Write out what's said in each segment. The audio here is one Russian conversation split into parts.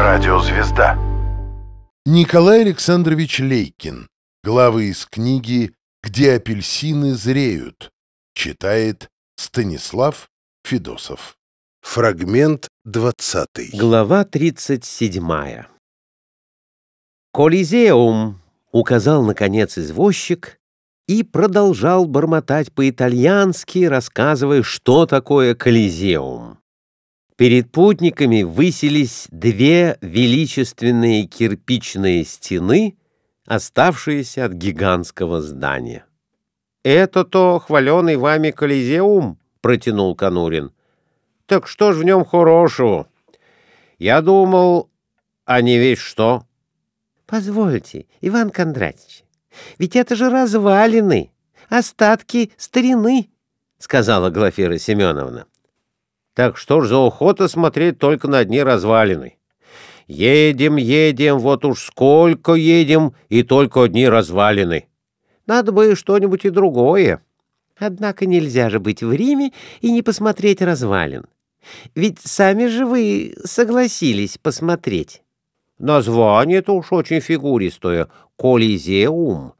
Радиозвезда. Николай Александрович Лейкин. Главы из книги «Где апельсины зреют». Читает Станислав Федосов. Фрагмент 20. Глава 37. «Колизеум!» — указал, наконец, извозчик и продолжал бормотать по-итальянски, рассказывая, что такое «Колизеум». Перед путниками высились две величественные кирпичные стены, оставшиеся от гигантского здания. «Это то хваленый вами Колизеум», — протянул Конурин. «Так что ж в нем хорошего? Я думал, а не весь что». «Позвольте, Иван Кондратьевич, ведь это же развалины, остатки старины», — сказала Глафира Семеновна. Так что ж за охота смотреть только на дни развалины? Едем, едем, вот уж сколько едем, и только одни развалины. Надо бы что-нибудь и другое. Однако нельзя же быть в Риме и не посмотреть развалин. Ведь сами же вы согласились посмотреть. Название-то уж очень фигуристое — «Колизеум».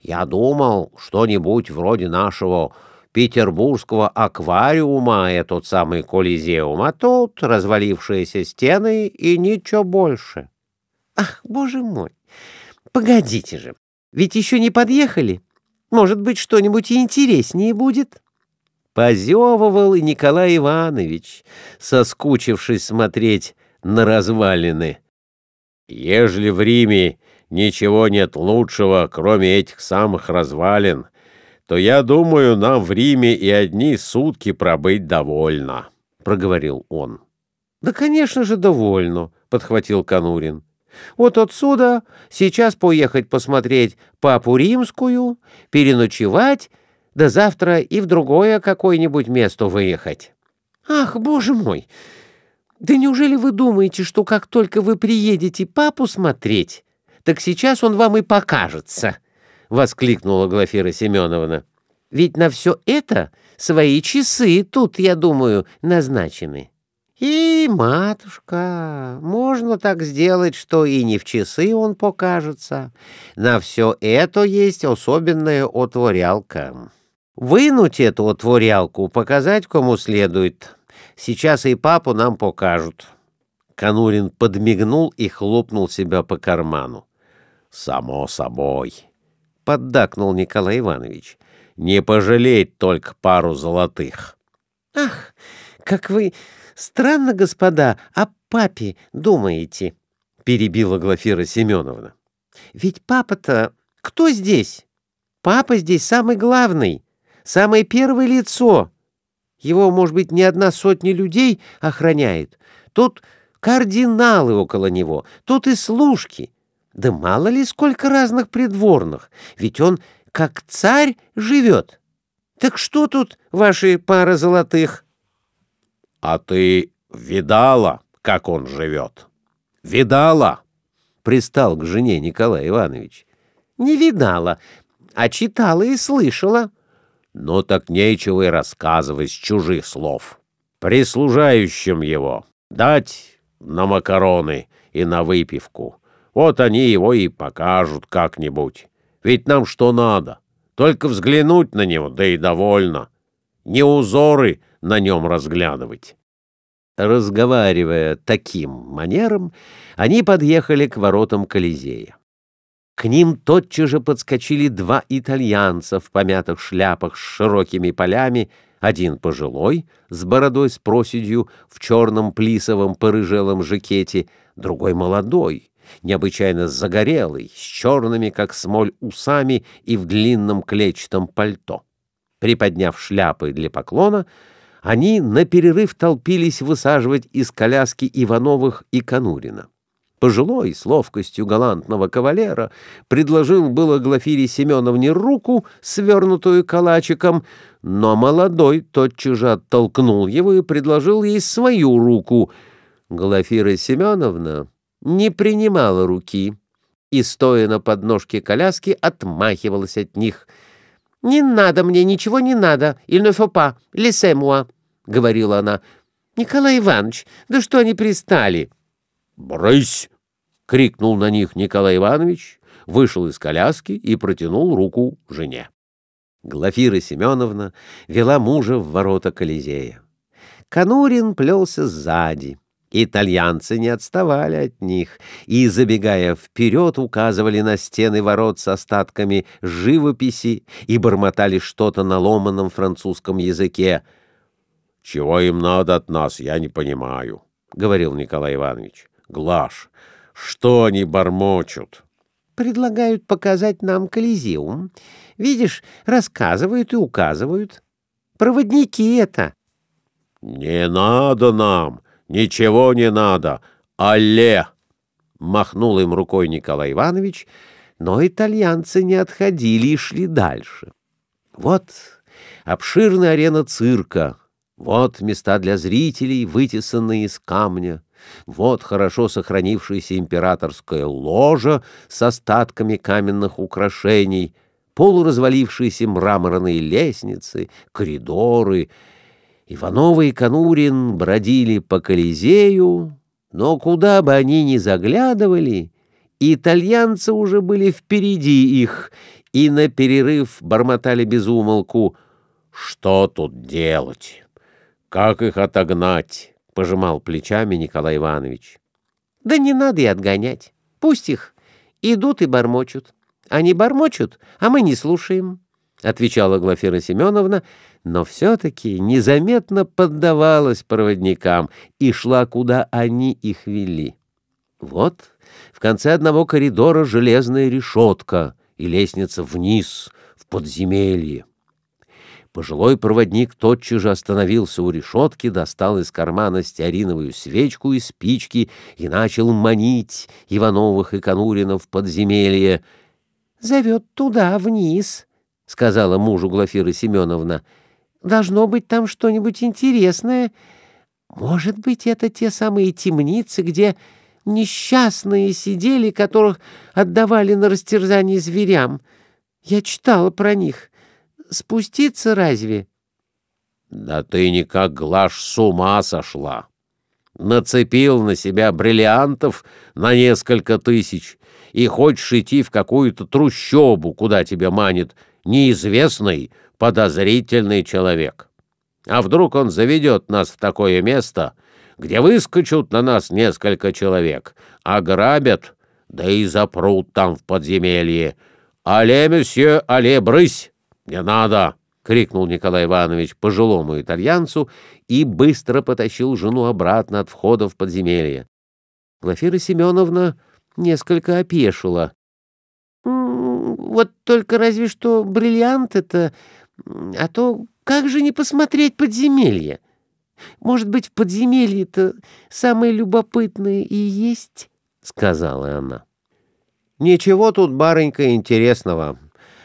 Я думал, что-нибудь вроде нашего петербургского аквариума, а тот самый Колизеум, а тут развалившиеся стены и ничего больше. Ах, боже мой, погодите же, ведь еще не подъехали. Может быть, что-нибудь интереснее будет? Позевывал и Николай Иванович, соскучившись смотреть на развалины. Ежели в Риме ничего нет лучшего, кроме этих самых развалин, то, я думаю, нам в Риме и одни сутки пробыть довольно», — проговорил он. «Да, конечно же, довольно», — подхватил Конурин. «Вот отсюда сейчас поехать посмотреть папу римскую, переночевать, да завтра и в другое какое-нибудь место выехать». «Ах, боже мой! Да неужели вы думаете, что как только вы приедете папу смотреть, так сейчас он вам и покажется?» — воскликнула Глафира Семеновна. «Ведь на все это свои часы тут, я думаю, назначены». «И, матушка, можно так сделать, что и не в часы он покажется. На все это есть особенная отворялка. Вынуть эту отворялку, показать кому следует. Сейчас и папу нам покажут». Конурин подмигнул и хлопнул себя по карману. «Само собой», поддакнул Николай Иванович. «Не пожалеть только пару золотых». «Ах, как вы странно, господа, о папе думаете», — перебила Глафира Семеновна. «Ведь папа-то кто здесь? Папа здесь самый главный, самое первое лицо. Его, может быть, не одна сотня людей охраняет. Тут кардиналы около него, тут и служки, да мало ли сколько разных придворных, ведь он как царь живет. Так что тут ваши пара золотых? А ты видала, как он живет? Видала? Пристал к жене Николай Иванович. Не видала, а читала и слышала. Но ну так нечего и рассказывать с чужих слов. Прислужающим его дать на макароны и на выпивку — вот они его и покажут как-нибудь. Ведь нам что надо? Только взглянуть на него, да и довольно. Не узоры на нем разглядывать. Разговаривая таким манером, они подъехали к воротам Колизея. К ним тотчас же подскочили два итальянца в помятых шляпах с широкими полями, один пожилой, с бородой с проседью, в черном плисовом порыжелом жакете, другой молодой, необычайно загорелый, с черными, как смоль, усами и в длинном клетчатом пальто. Приподняв шляпы для поклона, они на перерыв толпились высаживать из коляски Ивановых и Конурина. Пожилой, с ловкостью галантного кавалера, предложил было Глафире Семеновне руку, свернутую калачиком, но молодой тотчас же оттолкнул его и предложил ей свою руку. Глафира Семеновна не принимала руки и, стоя на подножке коляски, отмахивалась от них. «Не надо мне, ничего не надо, il ne faut pas, laissez-moi», говорила она. «Николай Иванович, да что они пристали?» «Брысь!» — крикнул на них Николай Иванович, вышел из коляски и протянул руку жене. Глафира Семеновна вела мужа в ворота Колизея. Конурин плелся сзади — Итальянцы не отставали от них и, забегая вперед, указывали на стены ворот с остатками живописи и бормотали что-то на ломаном французском языке. «Чего им надо от нас, я не понимаю», — говорил Николай Иванович. «Глаш, что они бормочут?» «Предлагают показать нам Колизеум. Видишь, рассказывают и указывают. Проводники это». «Не надо нам!» «Ничего не надо! Але!» Махнул им рукой Николай Иванович, но итальянцы не отходили и шли дальше. Вот обширная арена цирка, вот места для зрителей, вытесанные из камня, вот хорошо сохранившаяся императорская ложа с остатками каменных украшений, полуразвалившиеся мраморные лестницы, коридоры — Ивановы и Конурин бродили по Колизею, но куда бы они ни заглядывали, итальянцы уже были впереди их и на перерыв бормотали безумолку «Что тут делать? Как их отогнать?» — пожимал плечами Николай Иванович. «Да не надо и отгонять. Пусть их идут и бормочут. Они бормочут, а мы не слушаем», — отвечала Глафира Семеновна, — но все-таки незаметно поддавалась проводникам и шла, куда они их вели. Вот в конце одного коридора железная решетка и лестница вниз, в подземелье. Пожилой проводник тотчас же остановился у решетки, достал из кармана стеариновую свечку и спички и начал манить Ивановых и Конурина в подземелье. «Зовет туда, вниз», — сказала мужу Глафира Семеновна. Должно быть там что-нибудь интересное. Может быть, это те самые темницы, где несчастные сидели, которых отдавали на растерзание зверям. Я читала про них. Спуститься разве? — Да ты никак, Глаш, с ума сошла! Нацепил на себя бриллиантов на несколько тысяч и хочешь идти в какую-то трущобу, куда тебя манит — неизвестный подозрительный человек. А вдруг он заведет нас в такое место, где выскочут на нас несколько человек, ограбят, да и запрут там в подземелье. «Але, месье, але, брысь! Не надо!» — крикнул Николай Иванович пожилому итальянцу и быстро потащил жену обратно от входа в подземелье. Глафира Семеновна несколько опешила, вот только разве что бриллиант это, а то как же не посмотреть подземелье? Может быть, в подземелье-то самое любопытное и есть, — сказала она. Ничего тут, барынька, интересного.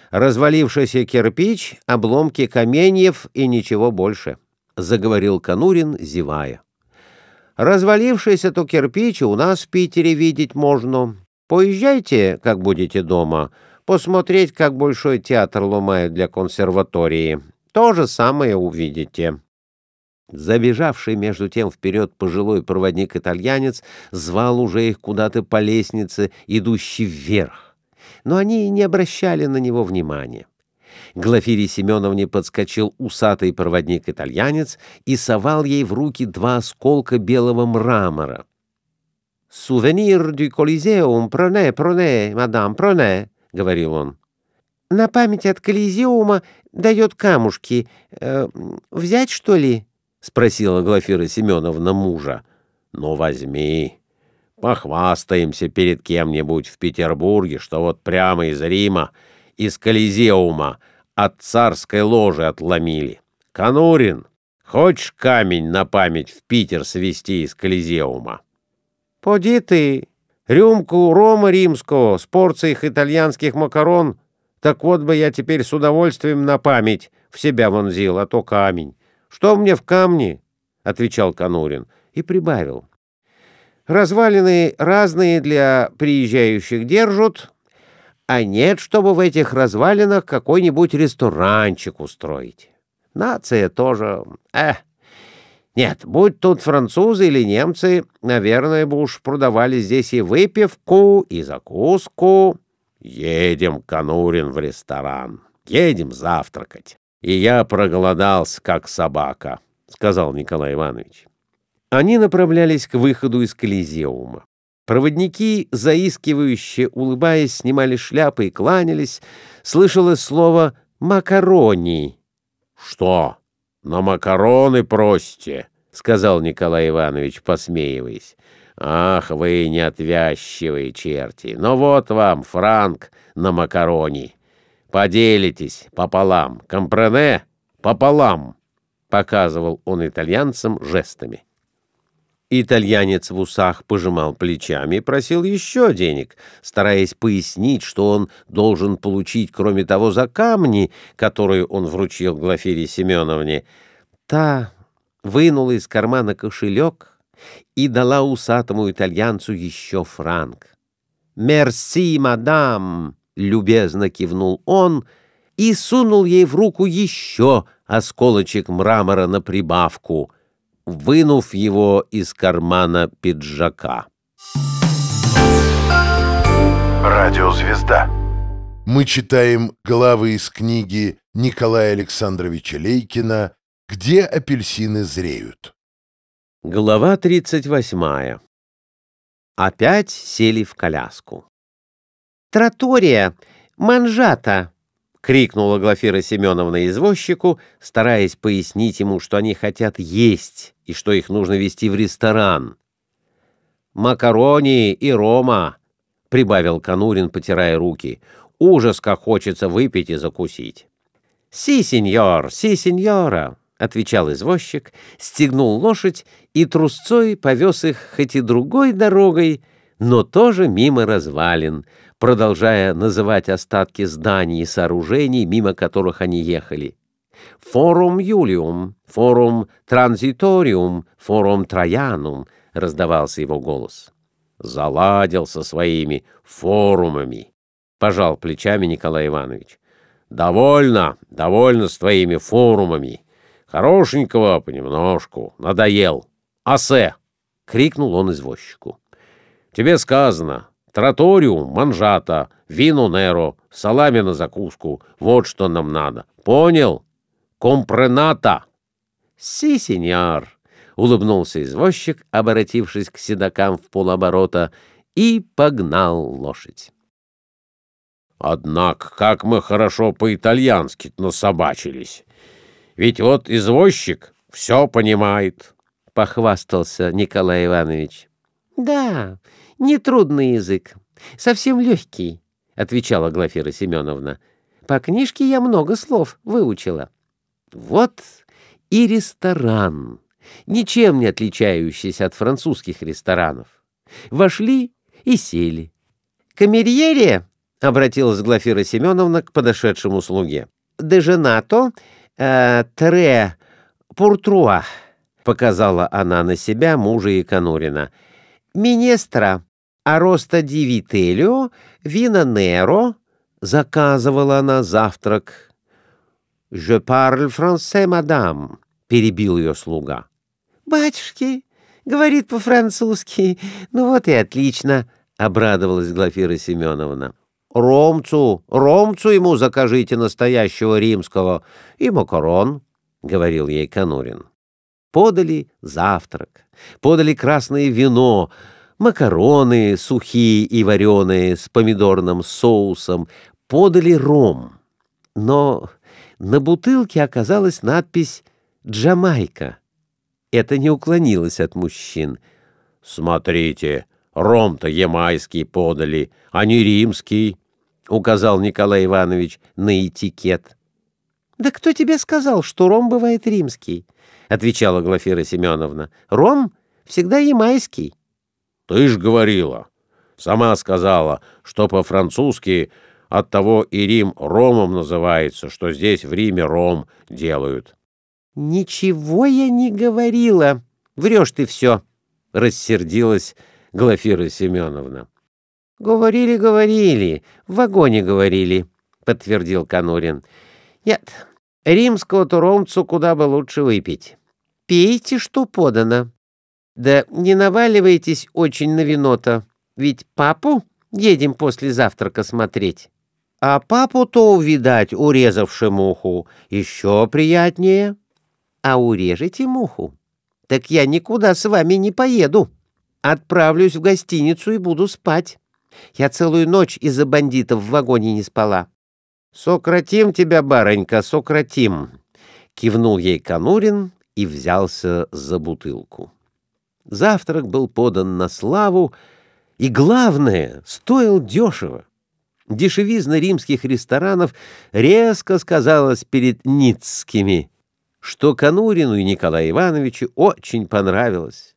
Развалившийся кирпич, обломки каменьев и ничего больше, — заговорил Конурин, зевая. Развалившийся то кирпич у нас в Питере видеть можно, Поезжайте, как будете дома, посмотреть, как Большой театр ломают для консерватории. То же самое увидите». Забежавший между тем вперед пожилой проводник-итальянец звал уже их куда-то по лестнице, идущей вверх. Но они и не обращали на него внимания. Глафире Семеновне подскочил усатый проводник-итальянец и совал ей в руки два осколка белого мрамора. «Сувенир дю Колизеум, проне, проне, мадам, проне», — говорил он. «На память от Колизеума дает камушки. Э, взять, что ли?» — спросила Глафира Семеновна мужа. «Ну, возьми. Похвастаемся перед кем-нибудь в Петербурге, что вот прямо из Рима, из Колизеума, от царской ложи отломили. Конурин, хочешь камень на память в Питер свести из Колизеума?» «Поди ты! Рюмку рома римского с порцией итальянских макарон! Так вот бы я теперь с удовольствием на память в себя вонзил, а то камень! Что мне в камне?» — отвечал Конурин и прибавил. «Развалины разные для приезжающих держат, а нет, чтобы в этих развалинах какой-нибудь ресторанчик устроить. Нация тоже... Эх!» Нет, будь тут французы или немцы, наверное, бы уж продавали здесь и выпивку, и закуску. Едем, Конурин, в ресторан. Едем завтракать. И я проголодался, как собака, — сказал Николай Иванович. Они направлялись к выходу из Колизеума. Проводники, заискивающе улыбаясь, снимали шляпы и кланялись. Слышалось слово «макарони». «Что?» На макароны просьте, — сказал Николай Иванович, посмеиваясь. «Ах, вы неотвязчивые черти! Ну вот вам франк на макароне. Поделитесь пополам. Компрене? Пополам!» — показывал он итальянцам жестами. Итальянец в усах пожимал плечами и просил еще денег, стараясь пояснить, что он должен получить, кроме того, за камни, которые он вручил Глафире Семеновне. Та вынула из кармана кошелек и дала усатому итальянцу еще франк. «Мерси, мадам!» — любезно кивнул он и сунул ей в руку еще осколочек мрамора на прибавку — вынув его из кармана пиджака. Радиозвезда. Мы читаем главы из книги Николая Александровича Лейкина «Где апельсины зреют». Глава 38. Опять сели в коляску. «Тратория! Манжата!» крикнула Глафира Семеновна извозчику, стараясь пояснить ему, что они хотят есть и что их нужно вести в ресторан. «Макарони и рома!» — прибавил Конурин, потирая руки. «Ужас, как хочется выпить и закусить!» «Си, сеньор! Си, сеньора!» — отвечал извозчик, стегнул лошадь и трусцой повез их хоть и другой дорогой, но тоже мимо развалин, продолжая называть остатки зданий и сооружений, мимо которых они ехали. «Форум Юлиум», «Форум Транзиториум», «Форум Троянум» — раздавался его голос. «Заладил со своими форумами», — пожал плечами Николай Иванович. «Довольно, довольно с твоими форумами. Хорошенького понемножку, надоел. Асе!» — крикнул он извозчику. Тебе сказано. Троториум, манжата, вино неро, салами на закуску. Вот что нам надо. Понял? Компрената!» «Си, сеньор!» — улыбнулся извозчик, обратившись к седокам в полоборота, и погнал лошадь. «Однако, как мы хорошо по-итальянски насобачились! Ведь вот извозчик все понимает!» — похвастался Николай Иванович. «Да, Нетрудный язык, совсем легкий, — отвечала Глафира Семеновна. По книжке я много слов выучила. Вот и ресторан, ничем не отличающийся от французских ресторанов. Вошли и сели. «Камерьере?» — обратилась Глафира Семеновна к подошедшему слуге. «Деженато э, тре пуртруа», — показала она на себя мужа Иконурина. «Минестра, а роста Вителю вина неро», — заказывала на завтрак. «Je parle français, мадам», — перебил ее слуга. «Батюшки, говорит по-французски, ну вот и отлично», — обрадовалась Глафира Семеновна. «Ромцу, ромцу ему закажите настоящего римского и макарон», — говорил ей Конурин. Подали завтрак подали красное вино, макароны сухие и вареные с помидорным соусом, подали ром. Но на бутылке оказалась надпись «Джамайка». Это не уклонилось от мужчин. «Смотрите, ром-то ямайский подали, а не римский», — указал Николай Иванович на этикет. «Да кто тебе сказал, что ром бывает римский?» — отвечала Глафира Семеновна. «Ром всегда ямайский». «Ты ж говорила. Сама сказала, что по-французски от того и Рим ромом называется, что здесь в Риме ром делают». «Ничего я не говорила. Врешь ты все», — рассердилась Глафира Семеновна. «Говорили, говорили, в вагоне говорили», — подтвердил Конурин. «Нет, Римского туромцу куда бы лучше выпить. Пейте, что подано. Да не наваливайтесь очень на вино-то, ведь папу едем после завтрака смотреть. А папу-то увидать урезавши муху еще приятнее. А урежете муху, так я никуда с вами не поеду. Отправлюсь в гостиницу и буду спать. Я целую ночь из-за бандитов в вагоне не спала. «Сократим тебя, баронька, сократим!» — кивнул ей Конурин и взялся за бутылку. Завтрак был подан на славу, и, главное, стоил дешево. Дешевизна римских ресторанов резко сказалась перед Ницкими, что Конурину и Николаю Ивановичу очень понравилось.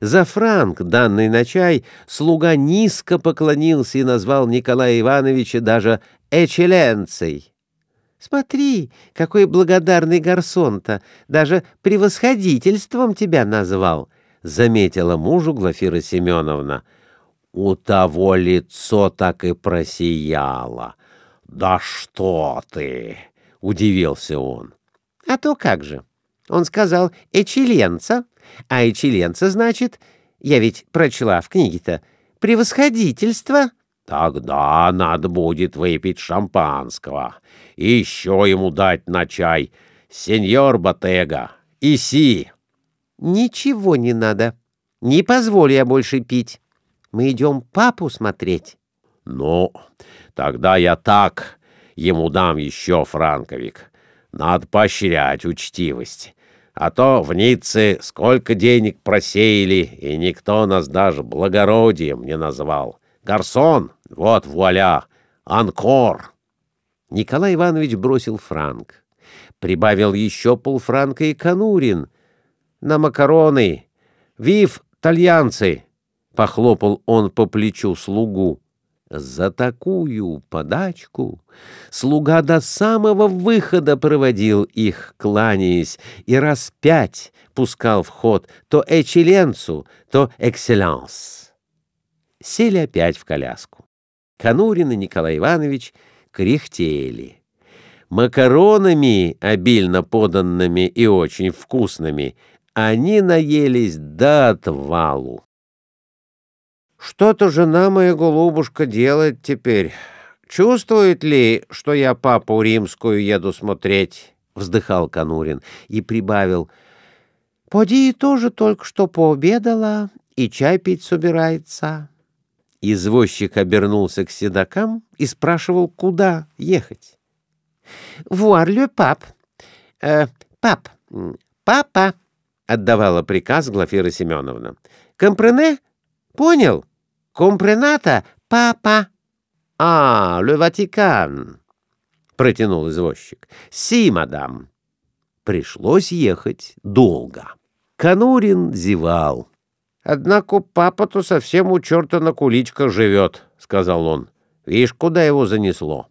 За франк, данный на чай, слуга низко поклонился и назвал Николая Ивановича даже «эчеленцей». «Смотри, какой благодарный гарсон-то, даже превосходительством тебя назвал», — заметила мужу Глафира Семеновна. У того лицо так и просияло. «Да что ты!» — удивился он. «А то как же!» Он сказал «эчеленца», а и значит, я ведь прочла в книге-то, превосходительство. Тогда надо будет выпить шампанского еще ему дать на чай. Сеньор Батега, иси. Ничего не надо. Не позволю я больше пить. Мы идем папу смотреть. Ну, тогда я так ему дам еще франковик. Надо поощрять учтивость. А то в Ницце сколько денег просеяли, и никто нас даже благородием не назвал. Гарсон, вот вуаля, анкор!» Николай Иванович бросил франк. Прибавил еще полфранка и конурин. «На макароны! Вив, тальянцы!» — похлопал он по плечу слугу. За такую подачку слуга до самого выхода проводил их, кланяясь, и раз пять пускал в ход то «Эчеленцу», то экселянс. Сели опять в коляску. Конурин и Николай Иванович кряхтели. Макаронами, обильно поданными и очень вкусными, они наелись до отвалу. Что-то жена моя голубушка делает теперь. Чувствует ли, что я папу римскую еду смотреть? Вздыхал Канурин и прибавил. Поди тоже только что пообедала и чай пить собирается. Извозчик обернулся к седокам и спрашивал, куда ехать. В «Вуарлю, пап! Э, пап! Папа!» — отдавала приказ Глафира Семеновна. «Компрене Понял? Компрената, папа. А, ле Ватикан, протянул извозчик. Си, мадам. Пришлось ехать долго. Канурин зевал. «Однако папа-то совсем у черта на куличках живет», — сказал он. «Видишь, куда его занесло?»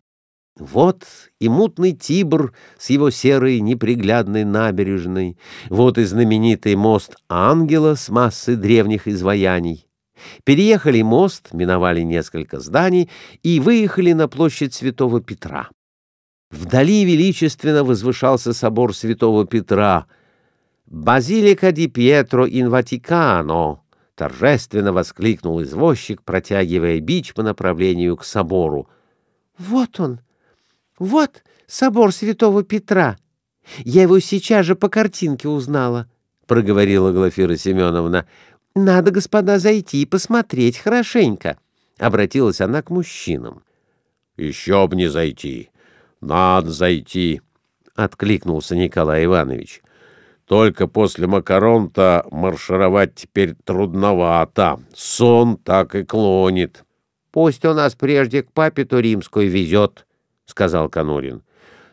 Вот и мутный Тибр с его серой неприглядной набережной, вот и знаменитый мост Ангела с массой древних изваяний. Переехали мост, миновали несколько зданий и выехали на площадь Святого Петра. Вдали величественно возвышался собор Святого Петра, «Базилика ди Пьетро ин Ватикано», — торжественно воскликнул извозчик, протягивая бич по направлению к собору. «Вот он! Вот собор Святого Петра! Я его сейчас же по картинке узнала!» — проговорила Глафира Семеновна. «Надо, господа, зайти и посмотреть хорошенько», — обратилась она к мужчинам. «Еще б не зайти! Надо зайти!» — откликнулся Николай Иванович. «Только после макарон-то маршировать теперь трудновато. Сон так и клонит». «Пусть у нас прежде к папе ту римскую везет», — сказал Конурин.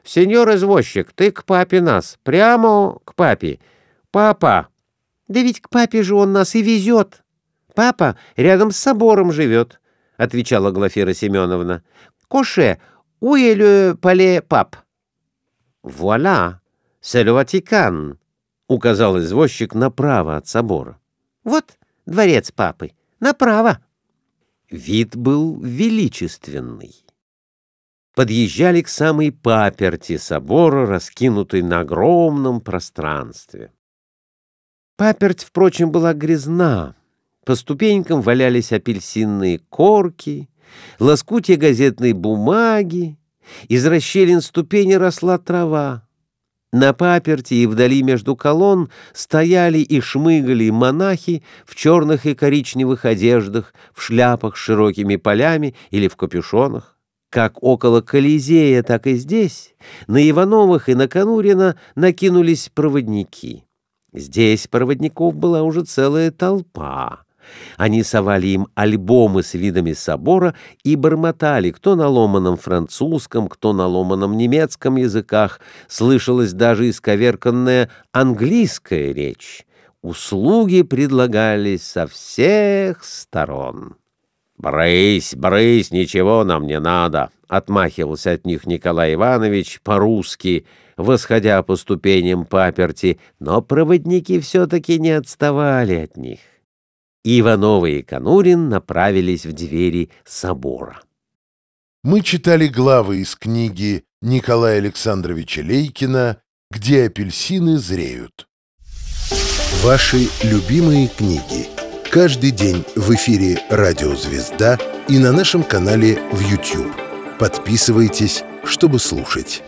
«Сеньор-извозчик, ты к папе нас, прямо к папе. Папа, да ведь к папе же он нас и везет. Папа рядом с собором живет, — отвечала Глафира Семеновна. Коше, уэлю поле пап. Вуаля, сель Ватикан, — указал извозчик направо от собора. Вот дворец папы, направо. Вид был величественный. Подъезжали к самой паперти собора, раскинутой на огромном пространстве. Паперть, впрочем, была грязна. По ступенькам валялись апельсинные корки, лоскутья газетной бумаги, из расщелин ступени росла трава. На паперти и вдали между колонн стояли и шмыгали монахи в черных и коричневых одеждах, в шляпах с широкими полями или в капюшонах. Как около Колизея, так и здесь, на Ивановых и на Конурина накинулись проводники. Здесь проводников была уже целая толпа. Они совали им альбомы с видами собора и бормотали, кто на ломаном французском, кто на ломаном немецком языках. Слышалась даже исковерканная английская речь. Услуги предлагались со всех сторон. «Брысь, брысь, ничего нам не надо!» — отмахивался от них Николай Иванович по-русски, восходя по ступеням паперти, но проводники все-таки не отставали от них. Иванова и Конурин направились в двери собора. Мы читали главы из книги Николая Александровича Лейкина «Где апельсины зреют». Ваши любимые книги – Каждый день в эфире «Радио Звезда» и на нашем канале в YouTube. Подписывайтесь, чтобы слушать.